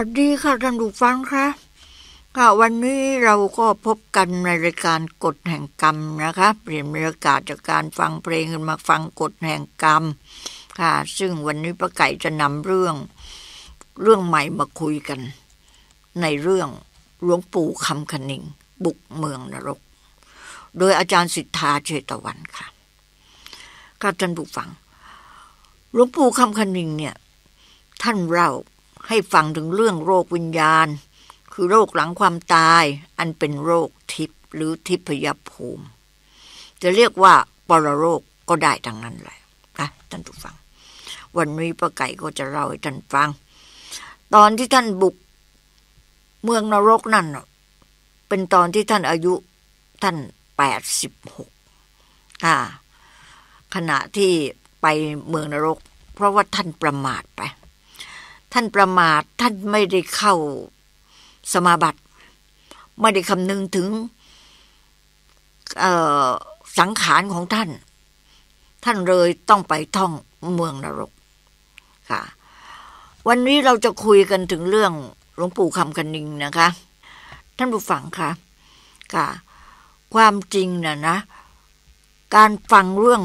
วัสดีค่ะท่านผู้ฟังคะค่ะวันนี้เราก็พบกันในรายการกฎแห่งกรรมนะคะเปลี่ยนบรรยากาศจากการฟังเพลงมาฟังกฎแห่งกรรมค่ะ ซึ่งวันนี้ป้าไก่จะนำเรื่องเรื่องใหม่มาคุยกัน ในเรื่องหลวงปู่คำคณิงบุกเมืองนรก โดยอาจารย์สิทธาเชตวันค่ะค่ะท่านผู้ฟังหลวงปู่คำคณิงเนี่ย ท่านเล่าให้ฟังถึงเรื่องโรควิญญาณ คือโรคหลังความตาย อันเป็นโรคทิพหรือทิพยภูมิ จะเรียกว่าปรโรคก็ได้ดังนั้นแหละนะท่านผู้ฟัง วันนี้ป้าไก่ก็จะเล่าให้ท่านฟัง ตอนที่ท่านบุกเมืองนรกนั่นเป็นตอนที่ท่านอายุท่านแปดสิบหกค่ะขณะที่ไปเมืองนรก เพราะว่าท่านประมาทไปท่านประมาทท่านไม่ได้เข้าสมาบัติ ไม่ได้คำนึงถึงสังขารของท่าน ท่านเลยต้องไปท่องเมืองนรกค่ะวันนี้เราจะคุยกันถึงเรื่องหลวงปู่คำกันนิงนะคะท่านผู้ฟังคะค่ะความจริงน่ะนะการฟังเรื่อง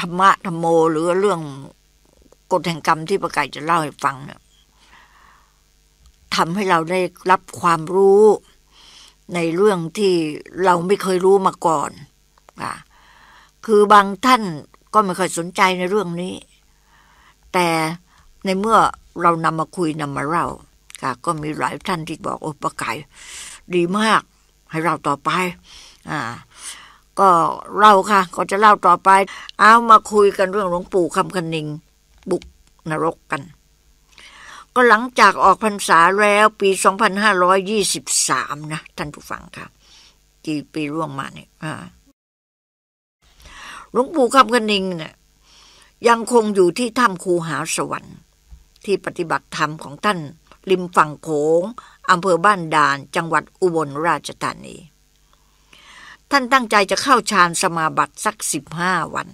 ธรรมะธรรมโม หรือเรื่องกฎแห่งกรรมที่ประกายจะเล่าให้ฟังเนี่ยทำให้เราได้รับความรู้ในเรื่องที่เราไม่เคยรู้มาก่อนค่ะคือบางท่านก็ไม่ค่อยสนใจในเรื่องนี้ แต่ในเมื่อเรานำมาคุยนำมาเล่าค่ะก็มีหลายท่านที่บอกโอ้ประกายดีมากให้เราต่อไป อ่า ก็เล่าค่ะก็จะเล่าต่อไป เอามาคุยกันเรื่องหลวงปู่คำคนิงบุกนรกกัน ก็หลังจากออกพรรษาแล้วปี 2523นะท่านผู้ฟังคัะกี่ปีร่วงมาเนี่ยหลวงปู่คำกนิงเนี่ย ยังคงอยู่ที่ถ้ำคูหาสวรรค์ ที่ปฏิบัติธรรมของท่าน ริมฝั่งโขงอำเภอบ้านด่านจังหวัดอุบลราชธานี ท่านตั้งใจจะเข้าฌานสมาบัติสักสิบห้าวัน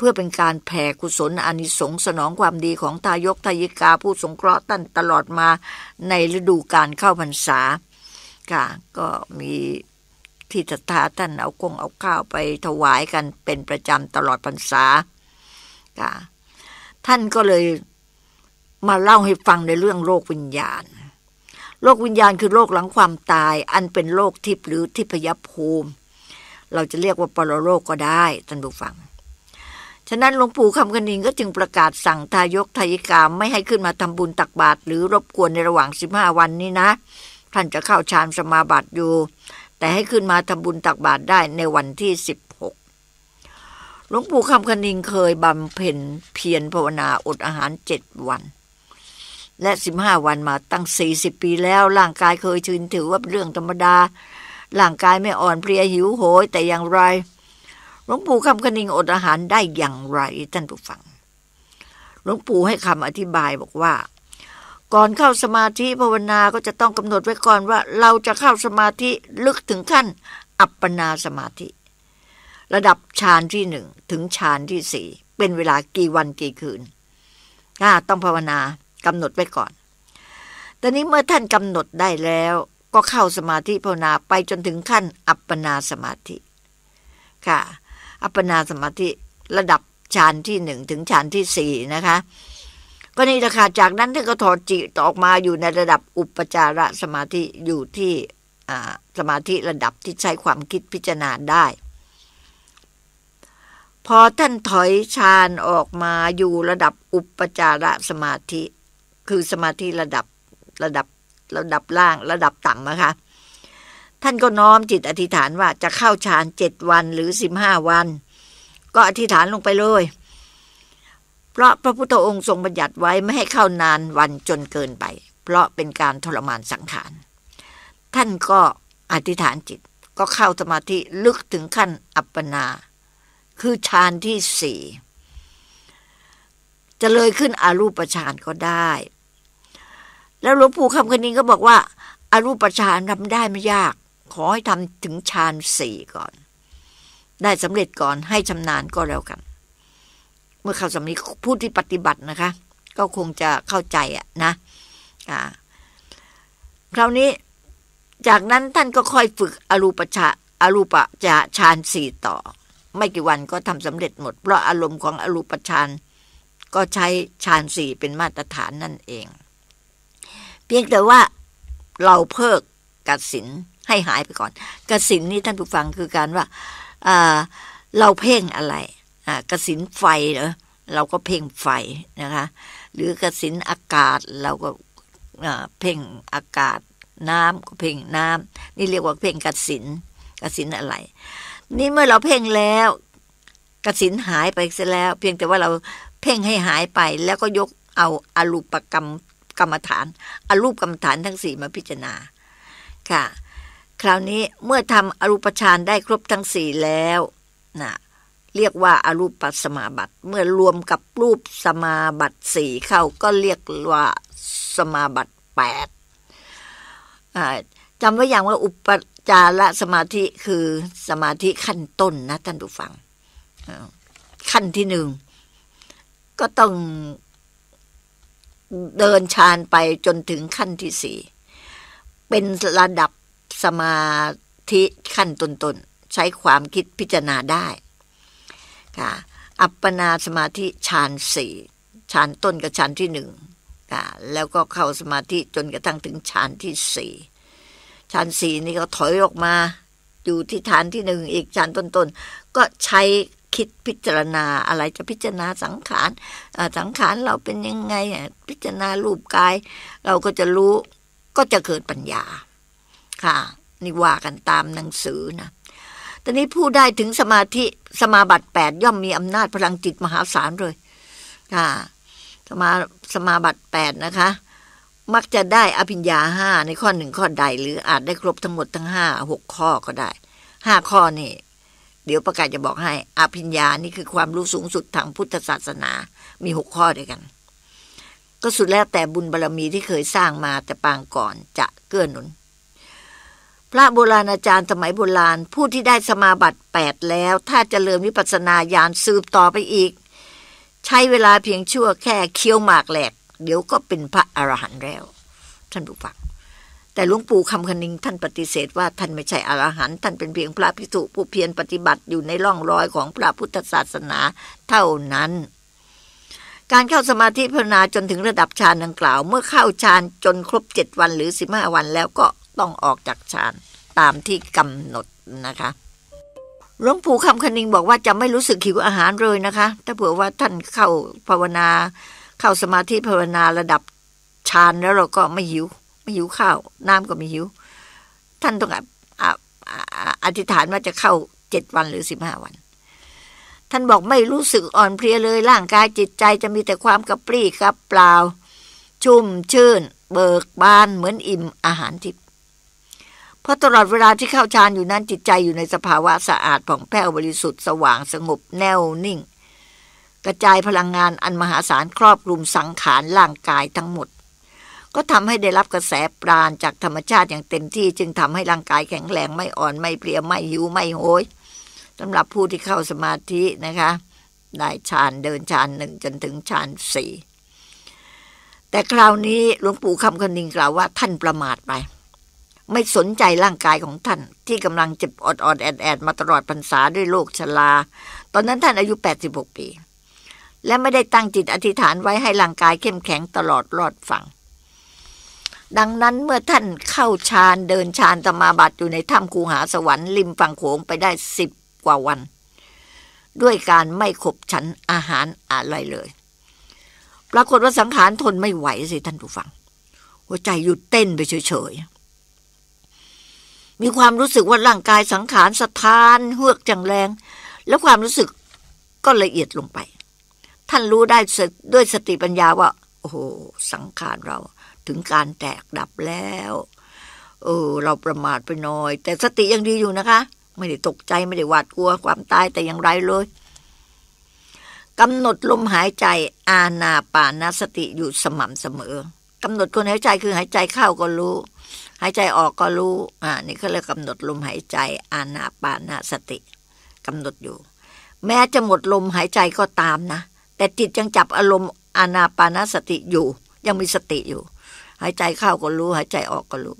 เพื่อเป็นการแผ่กุศลอานิสงส์สนองความดีของทายกทายิกาผู้สงเคราะห์ตั้นตลอดมาในฤดูการเข้าพรรษาค่ะก็มีที่ฐาท่านเอากงเอาข้าวไปถวายกันเป็นประจำตลอดพรรษาค่ะท่านก็เลยมาเล่าให้ฟังในเรื่องโลกวิญญาณ โลกวิญญาณคือโลกหลังความตาย อันเป็นโลกทิพย์หรือทิพยภูมิ เราจะเรียกว่าปรโลกก็ได้ท่านผู้ฟังฉะนั้นหลวงปู่คำกนิงก็จึงประกาศสั่งทายกทายิกาไม่ให้ขึ้นมาทำบุญตักบาตรหรือรบกวนในระหว่าง 15 วันนี้นะ ท่านจะเข้าฌานสมาบัติอยู่ แต่ให้ขึ้นมาทำบุญตักบาตรได้ในวันที่ 16 หลวงปู่คำกนิงเคยบำเพ็ญเพียรภาวนาอดอาหารเจ็ดวัน และ 15 วันมาตั้ง 40 ปีแล้วร่างกายเคยชินถือว่าเป็นเรื่องธรรมดาร่างกายไม่อ่อนเพลียหิวโหยแต่อย่างไรหลวงปู่คำคนิงอดอาหารได้อย่างไรท่านผู้ฟัง หลวงปู่ให้คำอธิบายบอกว่า ก่อนเข้าสมาธิภาวนา ก็จะต้องกำหนดไว้ก่อนว่า เราจะเข้าสมาธิลึกถึงขั้นอัปปนาสมาธิ ระดับฌานที่หนึ่งถึงฌานที่สี่เป็นเวลากี่วันกี่คืนถ้าต้องภาวนากำหนดไว้ก่อน ตอนนี้เมื่อท่านกำหนดได้แล้ว ก็เข้าสมาธิภาวนาไปจนถึงขั้นอัปปนาสมาธิ ค่ะอัปปนาสมาธิระดับฌานที่หนึ่งถึงฌานที่สี่นะคะ ก็นี่ราคาจากนั้นท่านก็ถอดจิตออกมาอยู่ในระดับอุปจารสมาธิอยู่ที่สมาธิระดับที่ใช้ความคิดพิจารณาได้ พอท่านถอยฌานออกมาอยู่ระดับอุปจารสมาธิ คือสมาธิระดับระดับระดับล่างระดับต่ำนะคะท่านก็น้อมจิตอธิษฐานว่าจะเข้าฌานเจ็ดวันหรือสิบห้าวันก็อธิษฐานลงไปเลย เพราะพระพุทธองค์ทรงบัญญัติไว้ไม่ให้เข้านานวันจนเกินไป เพราะเป็นการทรมานสังขารท่านก็อธิษฐานจิตก็เข้าสมาธิลึกถึงขั้นอัปปนาคือฌานที่สี่จะเลยขึ้นอารูปฌานก็ได้ แล้วหลวงปู่คำคณิงก็บอกว่าอารูปฌานทำได้ไม่ยากขอให้ทำถึงฌานสี่ก่อน ได้สำเร็จก่อนให้ชำนาญก็แล้วกัน เมื่อเขาสำนีพูดที่ปฏิบัตินะคะ ก็คงจะเข้าใจอะนะอ่าคราวนี้จากนั้นท่านก็ค่อยฝึกอรูปชาอรูปจะฌานสี่ต่อ ไม่กี่วันก็ทำสำเร็จหมด เพราะอารมณ์ของอรูปฌานก็ใช้ฌานสี่เป็นมาตรฐานนั่นเอง เพียงแต่ว่าเราเพิกกัดสินให้หายไปก่อนกสินนี่ท่านผู้ฟังคือการว่า เราเพ่งอะไรกสินไฟเหรอ เราก็เพ่งไฟนะคะ หรือกสินอากาศ เราก็เพ่งอากาศ น้ำก็เพ่งน้ำ นี่เรียกว่าเพ่งกสินกสินอะไร นี่เมื่อเราเพ่งแล้วกสินหายไปเสียแล้ว เพียงแต่ว่าเราเพ่งให้หายไป แล้วก็ยกเอาอารูปกรรมกรรมฐานอารูปกรรมฐานทั้งสี่มาพิจารณา ค่ะคราว นี้เมื่อทำอรูปฌานได้ครบทั้งสี่แล้วนะเรียกว่าอรูปสมาบัติ เมื่อรวมกับรูปสมาบัติสี่เข้าก็เรียกว่าสมาบัติแปดจำไว้อย่างว่าอุปจารสมาธิคือสมาธิขั้นต้นนะท่านผู้ฟัง ขั้นที่หนึ่งก็ต้องเดินฌานไปจนถึงขั้นที่สี่เป็นระดับสมาธิขั้นต้นๆ ใช้ความคิดพิจารณาได้ค่ะอัปปนาสมาธิฌานสี่ฌานต้นกับฌานที่หนึ่งค่ะแล้วก็เข้าสมาธิจนกระทั่งถึงฌานที่สี่ฌานสี่นี่ก็ถอยออกมา อยู่ที่ฐานที่หนึ่งอีกฌานต้นๆ ก็ใช้คิดพิจารณาอะไรจะพิจารณาสังขารสังขารเราเป็นยังไง พิจารณารูปกาย เราก็จะรู้ก็จะเกิดปัญญาค่ะ นี่ว่ากันตามหนังสือนะ ตอนนี้ผู้ได้ถึงสมาธิสมาบัติแปดย่อมมีอำนาจพลังจิตมหาศาลเลยค่ะสมาสมาบัติแปดนะคะ มักจะได้อภิญญาห้าในข้อหนึ่งข้อใด หรืออาจได้ครบทั้งหมดทั้งห้าหกข้อก็ได้ห้าข้อ นี่เดี๋ยวประกาศจะบอกให้อภิญญา นี่คือความรู้สูงสุดทางพุทธศาสนา มีหกข้อด้วยกัน ก็สุดแล้วแต่บุญบารรมีที่เคยสร้างมาแต่ปางก่อนจะเกื้อหนุนพระโบราณอาจารย์สมัยโบราณ ผู้ที่ได้สมาบัติแปดแล้ว ถ้าจเจริญวิปัสนาญาณสืบต่อไปอีก ใช้เวลาเพียงชั่วแค่เคี้ยวหมากแหลก เดี๋ยวก็เป็นพระอรหันต์แล้ว ท่านผู้ฟังแต่หลวงปู่คำคณิงท่านปฏิเสธว่าท่านไม่ใช่อรหันต์ท่านเป็นเพียงพระพิสุผู้เพียรปฏิบัติอยู่ในร่องรอยของพระพุทธศาสนาเท่านั้น การเข้าสมาธิภาวนาจนถึงระดับฌานดังกล่าว เมื่อเข้าฌานจนครบเจ็ดวันหรือสิบห้าวันแล้วก็ต้องออกจากฌานตามที่กำหนดนะคะ หลวงปู่คำคณิงบอกว่าจะไม่รู้สึกหิวอาหารเลยนะคะ ถ้าเผื่อว่าท่านเข้าภาวนา เข้าสมาธิภาวนาระดับฌานแล้วเราก็ไม่หิวไม่หิวข้าว น้ำก็ไม่หิว ท่านต้องอธิษฐานว่าจะเข้าเจ็ดวันหรือสิบห้าวัน ท่านบอกไม่รู้สึกอ่อนเพลียเลยร่างกายจิตใจจะมีแต่ความกระปรี้กระเปล่า ชุ่มชื่นเบิกบาน เหมือนอิ่ม อาหารทิพย์พราะตลอดเวลาที่เข้าฌานอยู่นั้น จิตใจอยู่ในสภาวะสะอาด ผ่องแผ้วบริสุทธิ์สว่างสงบแน่วนิ่ง กระจายพลังงานอันมหาศาลครอบคลุมสังขารร่างกายทั้งหมด ก็ทำให้ได้รับกระแสปราณจากธรรมชาติอย่างเต็มที่จึงทำให้ร่างกายแข็งแรงไม่อ่อนไม่เพลียไม่หิวไม่โหยสำหรับผู้ที่เข้าสมาธินะคะได้ฌานเดินฌานหนึ่งจนถึงฌานสี่แต่คราวนี้หลวงปู่คำคนิงกล่าวว่า ท่านประมาทไปไม่สนใจร่างกายของท่านที่กำลังเจ็บอดอดแอดแอดมาตลอดพรรษาด้วยโรคชรา ตอนนั้นท่านอายุ 86 ปี และไม่ได้ตั้งจิตอธิษฐานไว้ให้ร่างกายเข้มแข็งตลอดรอดฝั่งดังนั้นเมื่อท่านเข้าฌานเดินฌานตมาบัติอยู่ในถ้ำคูหาสวรรค์ริมฝั่งโขงไปได้สิบกว่าวัน ด้วยการไม่ขบฉันอาหารอะไรเลย ปรากฏว่าสังขารทนไม่ไหวสิท่านผู้ฟัง หัวใจหยุดเต้นไปเฉยๆมีความรู้สึกว่าร่างกายสังขารสะท้านเฮือกจังแรง แล้วความรู้สึกก็ละเอียดลงไป ท่านรู้ได้ด้วยสติปัญญาว่า โอ้โหสังขารเราถึงการแตกดับแล้ว เออ เราประมาทไปหน่อย แต่สติยังดีอยู่นะคะ ไม่ได้ตกใจไม่ได้หวาดกลัว ความตายแต่อย่างไรเลยกำหนดลมหายใจอาณาปานาสติอยู่สม่ำเสมอกำหนดคนหายใจคือหายใจเข้าก็รู้หายใจออกก็รู้ อ่า นี่เขาเรียกำหนดลมหายใจ อานาปานาสติกำหนดอยู่ แม้จะหมดลมหายใจก็ตามนะ แต่จิตยังจับอารมณ์อานาปานาสติอยู่ ยังมีสติอยู่ หายใจเข้าก็รู้ หายใจออกก็รู้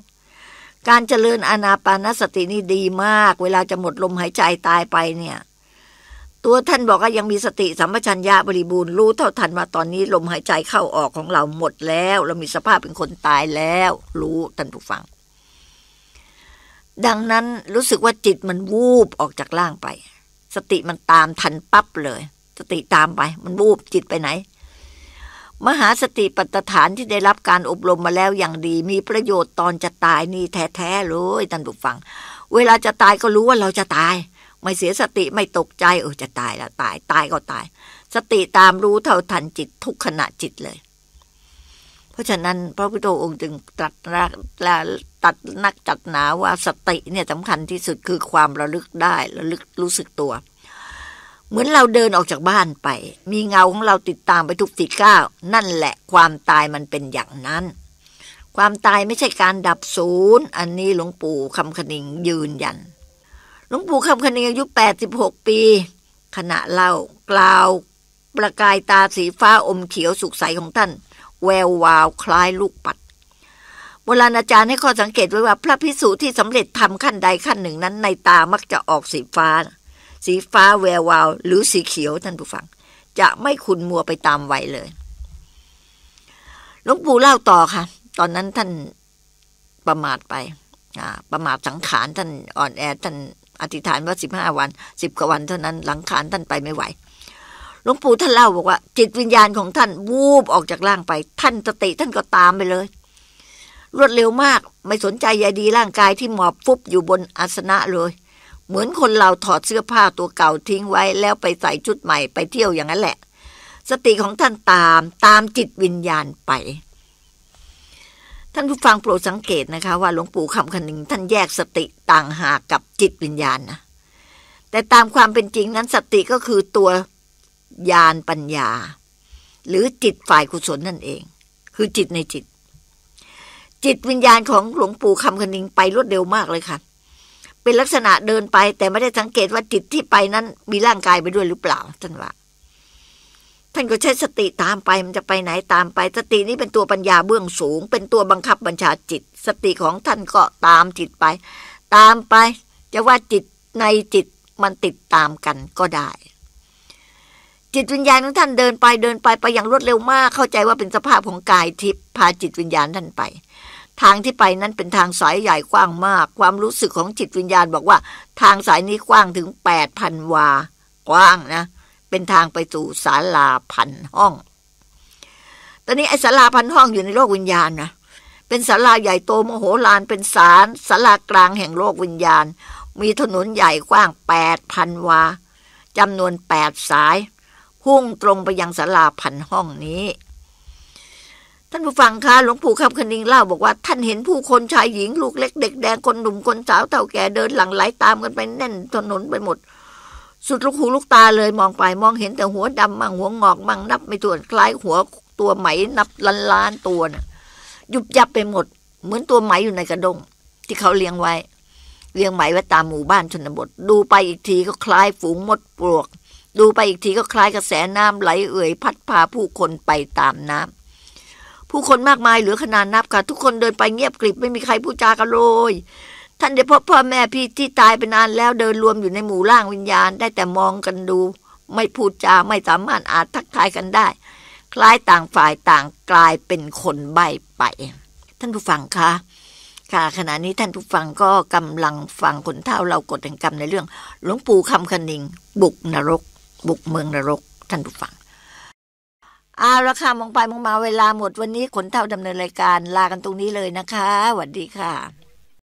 การเจริญอานาปานาสตินี่ดีมาก เวลาจะหมดลมหายใจตายไปเนี่ยัวท่านบอกว่ายังมีสติสัมปชัญญะบริบูรณ์รู้เท่าทันว่า ตอนนี้ ลมหายใจเข้าออกของเราหมดแล้ว เรามีสภาพเป็นคนตายแล้ว รู้ท่านผู้ฟัง ดังนั้นรู้สึกว่าจิตมันวูบออกจากร่างไป สติมันตามทันปั๊บเลย สติตามไป มันวูบจิตไปไหน มหาสติปัฏฐานที่ได้รับการอบรมมาแล้วอย่างดี มีประโยชน์ตอนจะตายนี่แท้ๆเลยท่านผู้ฟัง เวลาจะตายก็รู้ว่าเราจะตายไม่เสียสติไม่ตกใจ เออ จะตายแล้วตายตายก็ตาย สติตามรู้เท่าทันจิตทุกขณะจิตเลย เพราะฉะนั้นพระพุทธองค์จึงตรัสนักตัดนักจัดหนาว่าสติเนี่ยสำคัญที่สุด คือความระลึกได้ระลึกรู้สึกตัว เหมือนเราเดินออกจากบ้านไป มีเงาของเราติดตามไปทุกสีก้าว นั่นแหละความตายมันเป็นอย่างนั้น ความตายไม่ใช่การดับศูนย์อันนี้หลวงปู่คำคณิงยืนยันหลวงปู่คำคณีอายุ86 ปี ขณะเล่ากล่าวประกายตาสีฟ้าอมเขียวสุกใสของท่าน แวววาวคล้ายลูกปัดโบราณอาจารย์ให้ข้อสังเกตไว้ว่าพระพิสูจน์ที่สำเร็จทำขั้นใดขั้นหนึ่งนั้นในตามักจะออกสีฟ้า สีฟ้าแวววาว หรือสีเขียวท่านผู้ฟัง จะไม่ขุนมัวไปตามวัยเลย หลวงปู่เล่าต่อค่ะ ตอนนั้นท่านประมาทไปประมาทสังขารท่านอ่อนแอท่านอธิษฐานว่าสิบห้าวัน สิบกว่าวันเท่านั้นหลังคาน ท่านไปไม่ไหวหลวงปู่ท่านเล่าบอกว่า จิตวิญญาณของท่านวูบออกจากร่างไป ท่านสติท่านก็ตามไปเลย รวดเร็วมากไม่สนใจใยดีร่างกายที่หมอบฟุบอยู่บนอาสนะเลย เหมือนคนเราถอดเสื้อผ้าตัวเก่าทิ้งไว้แล้วไปใส่ชุดใหม่ ไปเที่ยวอย่างนั้นแหละ สติของท่านตามตามจิตวิญญาณไปท่านผู้ฟังโปรดสังเกตนะคะว่าหลวงปู่คำคนึงท่านแยกสติต่างหากกับจิตวิญญาณนะแต่ตามความเป็นจริงนั้นสติก็คือตัวญาณปัญญา หรือจิตฝ่ายกุศลนั่นเองคือจิตในจิต จิตวิญญาณของหลวงปู่คำคนึงไปรวดเร็วมากเลยค่ะ เป็นลักษณะเดินไปแต่ไม่ได้สังเกตว่าจิตที่ไปนั้นมีร่างกายไปด้วยหรือเปล่าท่านว่าท่านก็ใช้สติตามไปมันจะไปไหนตามไปสตินี้เป็นตัวปัญญาเบื้องสูง เป็นตัวบังคับบัญชาจิต สติของท่านก็ตามจิตไป ตามไป จะว่าจิตในจิตมันติดตามกันก็ได้ จิตวิญญาณของท่านเดินไปเดินไปไปอย่างรวดเร็วมาก เข้าใจว่าเป็นสภาพของกายทิพย์พาจิตวิญญาณท่านไป ทางที่ไปนั้นเป็นทางสายใหญ่กว้างมาก ความรู้สึกของจิตวิญญาณบอกว่าทางสายนี้กว้างถึงแปดพันวากว้างนะเเป็นทางไปสู่ศาลาพันห้อง ตอนนี้ไอ้ศาลาพันห้องอยู่ในโลกวิญญาณนะ เป็นศาลาใหญ่โตมโหฬารเป็นศาลศาลากลางแห่งโลกวิญญาณ มีถนนใหญ่กว้างแปดพันวาจำนวนแปดสายพุ่งตรงไปยังศาลาพันห้องนี้ ท่านผู้ฟังคะหลวงปู่คำคณิงเล่าบอกว่า ท่านเห็นผู้คนชายหญิงลูกเล็กเด็กแดงคนหนุ่มคนสาวเต่าแก่เดินหลังไหลตามกันไปแน่นถนนไปหมดสุดลูกหูลูกตาเลยมองไปมองเห็นแต่หัวดำมั่งหัวงอกมั่งนับ ไม่ถ้วนคล้ายหัวตัวไหมนับล้านล้านตัวนะ่ะยุบยับไปหมด เหมือนตัวไหมอยู่ในกระดง ที่เขาเลี้ยงไว้เลี้ยงไหมไว้ตามหมู่บ้านชนบท ดูไปอีกทีก็คล้ายฝูงมดปลวก ดูไปอีกทีก็คล้ายกระแสน้ำไหลเอ่ยพัดพาผู้คนไปตามน้ำ ผู้คนมากมายเหลือขนาดนับค่ะทุกคนเดินไปเงียบกริบไม่มีใครพูดจากันเลยท่านได้พบพ่อแม่พี่ที่ตายไปนานแล้วเดินรวมอยู่ในหมู่ร่างวิญญาณได้แต่มองกันดู ไม่พูดจาไม่สามารถอาจทักทายกันได้ คล้ายต่างฝ่ายต่างกลายเป็นคนใบไปท่านผู้ฟังคะค่ะ ขณะนี้ท่านผู้ฟังก็กำลังฟังคนเท่าเรากดแห่งกรรมในเรื่องหลวงปู่คำคณิงบุกนรก บุกเมืองนรกท่านผู้ฟังอาราคามองไปมองมาเวลาหมดวันนี้ขนเท่าดำเนินรายการลากันตรงนี้เลยนะคะสวัสดีค่ะ